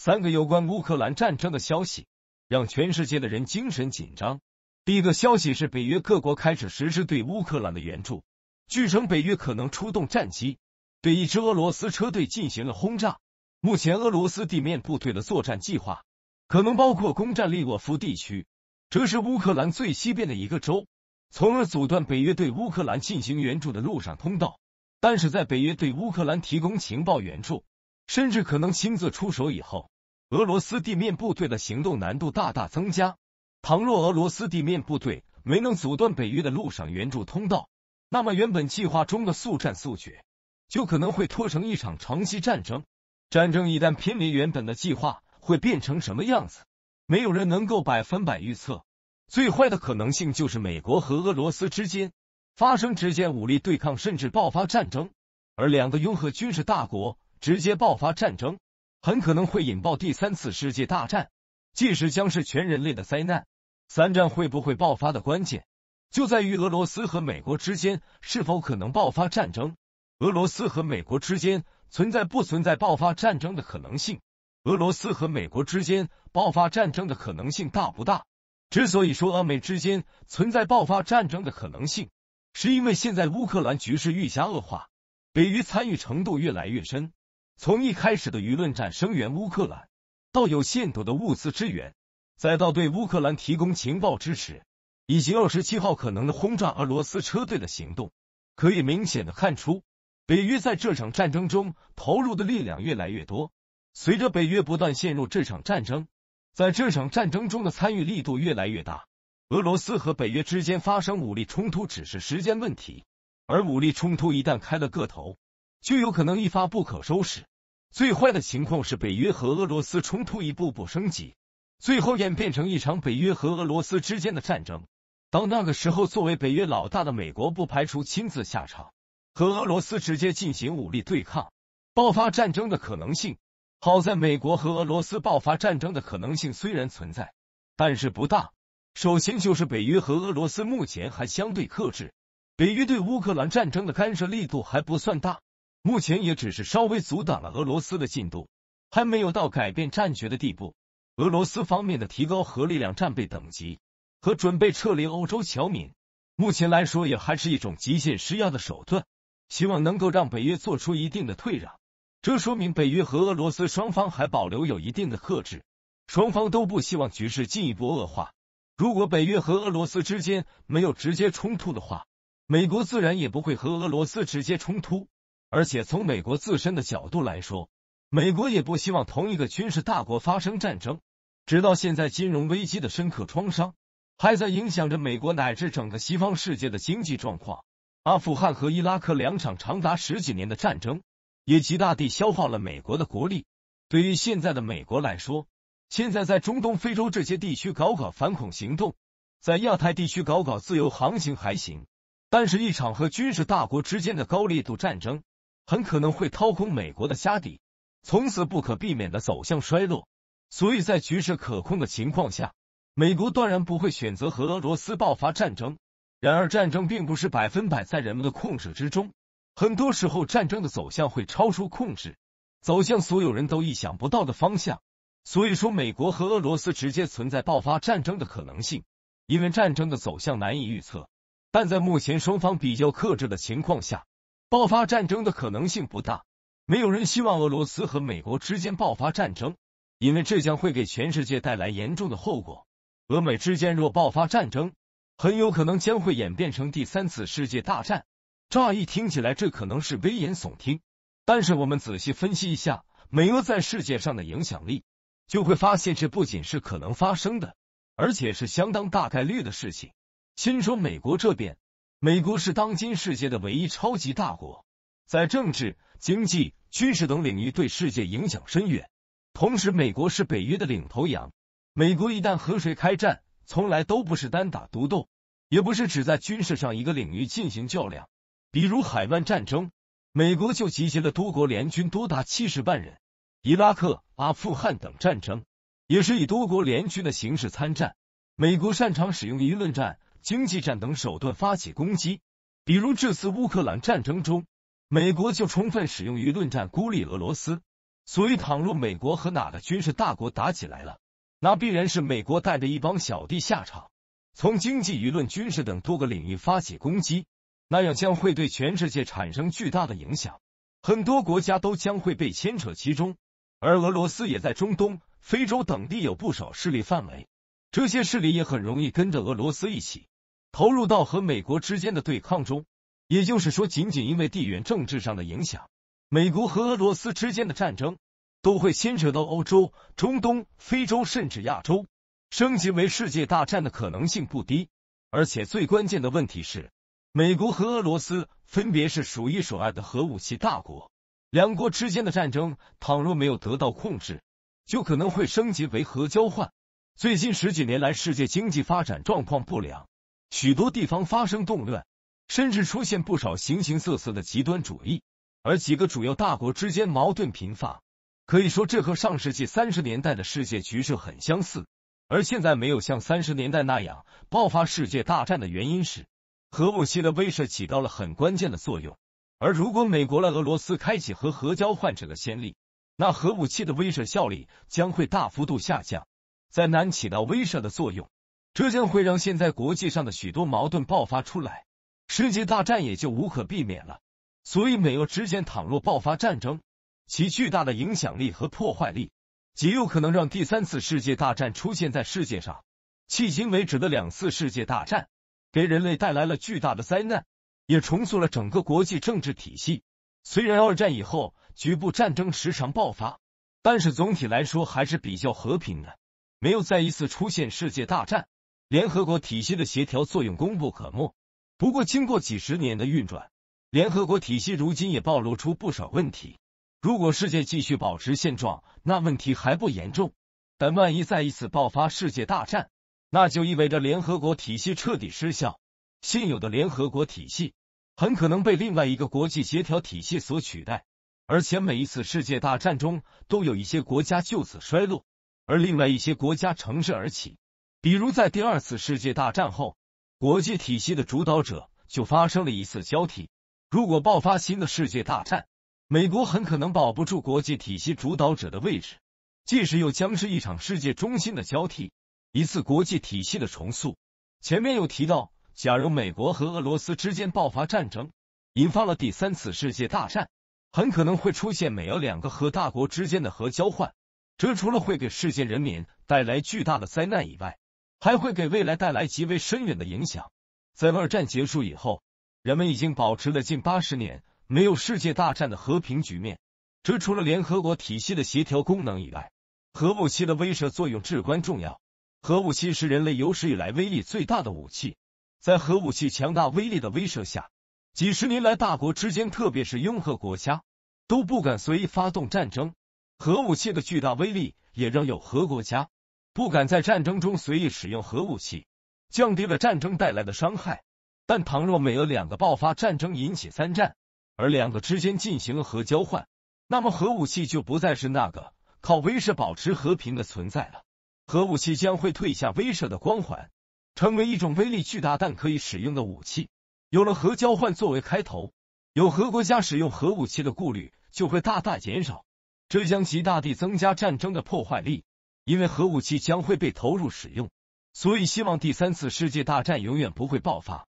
三个有关乌克兰战争的消息让全世界的人精神紧张。第一个消息是北约各国开始实施对乌克兰的援助，据称北约可能出动战机对一支俄罗斯车队进行了轰炸。目前俄罗斯地面部队的作战计划可能包括攻占利沃夫地区，这是乌克兰最西边的一个州，从而阻断北约对乌克兰进行援助的路上通道。但是在北约对乌克兰提供情报援助。甚至可能亲自出手，以后俄罗斯地面部队的行动难度大大增加。倘若俄罗斯地面部队没能阻断北约的路上援助通道，那么原本计划中的速战速决就可能会拖成一场长期战争。战争一旦偏离原本的计划，会变成什么样子？没有人能够百分百预测。最坏的可能性就是美国和俄罗斯之间发生直接武力对抗，甚至爆发战争。而两个拥核军事大国。直接爆发战争，很可能会引爆第三次世界大战，届时将是全人类的灾难。三战会不会爆发的关键，就在于俄罗斯和美国之间是否可能爆发战争。俄罗斯和美国之间存在不存在爆发战争的可能性？俄罗斯和美国之间爆发战争的可能性大不大？之所以说俄美之间存在爆发战争的可能性，是因为现在乌克兰局势愈加恶化，北约参与程度越来越深。从一开始的舆论战声援乌克兰，到有限度的物资支援，再到对乌克兰提供情报支持，以及二十七号可能的轰炸俄罗斯车队的行动，可以明显的看出，北约在这场战争中投入的力量越来越多。随着北约不断陷入这场战争，在这场战争中的参与力度越来越大，俄罗斯和北约之间发生武力冲突只是时间问题。而武力冲突一旦开了个头，就有可能一发不可收拾。最坏的情况是北约和俄罗斯冲突一步步升级，最后演变成一场北约和俄罗斯之间的战争。当那个时候，作为北约老大的美国不排除亲自下场，和俄罗斯直接进行武力对抗，爆发战争的可能性。好在，美国和俄罗斯爆发战争的可能性虽然存在，但是不大。首先就是北约和俄罗斯目前还相对克制，北约对乌克兰战争的干涉力度还不算大。目前也只是稍微阻挡了俄罗斯的进度，还没有到改变战局的地步。俄罗斯方面的提高核力量战备等级和准备撤离欧洲侨民，目前来说也还是一种极限施压的手段，希望能够让北约做出一定的退让。这说明北约和俄罗斯双方还保留有一定的克制，双方都不希望局势进一步恶化。如果北约和俄罗斯之间没有直接冲突的话，美国自然也不会和俄罗斯直接冲突。而且从美国自身的角度来说，美国也不希望同一个军事大国发生战争。直到现在，金融危机的深刻创伤还在影响着美国乃至整个西方世界的经济状况。阿富汗和伊拉克两场长达十几年的战争，也极大地消耗了美国的国力。对于现在的美国来说，现在在中东、非洲这些地区搞搞反恐行动，在亚太地区搞搞自由航行还行，但是一场和军事大国之间的高力度战争。很可能会掏空美国的家底，从此不可避免的走向衰落。所以在局势可控的情况下，美国断然不会选择和俄罗斯爆发战争。然而，战争并不是百分百在人们的控制之中，很多时候战争的走向会超出控制，走向所有人都意想不到的方向。所以说，美国和俄罗斯直接存在爆发战争的可能性，因为战争的走向难以预测。但在目前双方比较克制的情况下。爆发战争的可能性不大，没有人希望俄罗斯和美国之间爆发战争，因为这将会给全世界带来严重的后果。俄美之间若爆发战争，很有可能将会演变成第三次世界大战。乍一听起来，这可能是危言耸听，但是我们仔细分析一下美俄在世界上的影响力，就会发现这不仅是可能发生的，而且是相当大概率的事情。先说美国这边。美国是当今世界的唯一超级大国，在政治、经济、军事等领域对世界影响深远。同时，美国是北约的领头羊，美国一旦和谁开战，从来都不是单打独斗，也不是只在军事上一个领域进行较量。比如海湾战争，美国就集结了多国联军多达七十万人；伊拉克、阿富汗等战争也是以多国联军的形式参战。美国擅长使用舆论战。经济战等手段发起攻击，比如这次乌克兰战争中，美国就充分使用舆论战孤立俄罗斯。所以，倘若美国和哪个军事大国打起来了，那必然是美国带着一帮小弟下场，从经济、舆论、军事等多个领域发起攻击，那样将会对全世界产生巨大的影响，很多国家都将会被牵扯其中。而俄罗斯也在中东、非洲等地有不少势力范围。这些势力也很容易跟着俄罗斯一起投入到和美国之间的对抗中。也就是说，仅仅因为地缘政治上的影响，美国和俄罗斯之间的战争都会牵扯到欧洲、中东、非洲甚至亚洲，升级为世界大战的可能性不低。而且，最关键的问题是，美国和俄罗斯分别是数一数二的核武器大国，两国之间的战争倘若没有得到控制，就可能会升级为核交换。最近十几年来，世界经济发展状况不良，许多地方发生动乱，甚至出现不少形形色色的极端主义。而几个主要大国之间矛盾频发，可以说这和上世纪三十年代的世界局势很相似。而现在没有像三十年代那样爆发世界大战的原因是核武器的威慑起到了很关键的作用。而如果美国了俄罗斯开启核核交换这个先例，那核武器的威慑效力将会大幅度下降。在难起到威慑的作用，这将会让现在国际上的许多矛盾爆发出来，世界大战也就无可避免了。所以，美俄之间倘若爆发战争，其巨大的影响力和破坏力极有可能让第三次世界大战出现在世界上。迄今为止的两次世界大战，给人类带来了巨大的灾难，也重塑了整个国际政治体系。虽然二战以后局部战争时常爆发，但是总体来说还是比较和平的。没有再一次出现世界大战，联合国体系的协调作用功不可没。不过，经过几十年的运转，联合国体系如今也暴露出不少问题。如果世界继续保持现状，那问题还不严重；但万一再一次爆发世界大战，那就意味着联合国体系彻底失效，现有的联合国体系很可能被另外一个国际协调体系所取代。而且，每一次世界大战中，都有一些国家就此衰落。而另外一些国家乘势而起，比如在第二次世界大战后，国际体系的主导者就发生了一次交替。如果爆发新的世界大战，美国很可能保不住国际体系主导者的位置，届时又将是一场世界中心的交替，一次国际体系的重塑。前面又提到，假如美国和俄罗斯之间爆发战争，引发了第三次世界大战，很可能会出现美俄两个核大国之间的核交换。这除了会给世界人民带来巨大的灾难以外，还会给未来带来极为深远的影响。在二战结束以后，人们已经保持了近八十年没有世界大战的和平局面。这除了联合国体系的协调功能以外，核武器的威慑作用至关重要。核武器是人类有史以来威力最大的武器，在核武器强大威力的威慑下，几十年来大国之间，特别是拥核国家，都不敢随意发动战争。核武器的巨大威力也让有核国家不敢在战争中随意使用核武器，降低了战争带来的伤害。但倘若美俄两个爆发战争引起三战，而两个之间进行了核交换，那么核武器就不再是那个靠威慑保持和平的存在了。核武器将会褪下威慑的光环，成为一种威力巨大但可以使用的武器。有了核交换作为开头，有核国家使用核武器的顾虑就会大大减少。这将极大地增加战争的破坏力，因为核武器将会被投入使用。所以，希望第三次世界大战永远不会爆发。